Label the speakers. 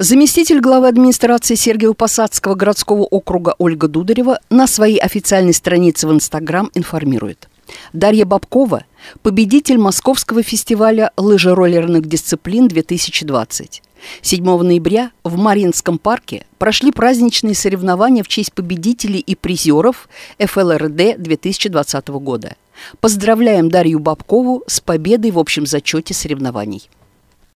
Speaker 1: Заместитель главы администрации Сергея Посадского городского округа Ольга Дударева на своей официальной странице в Инстаграм информирует. Дарья Бабкова – победитель Московского фестиваля лыжероллерных дисциплин 2020. 7 ноября в Маринском парке прошли праздничные соревнования в честь победителей и призеров ФЛРД 2020 года. Поздравляем Дарью Бабкову с победой в общем зачете соревнований.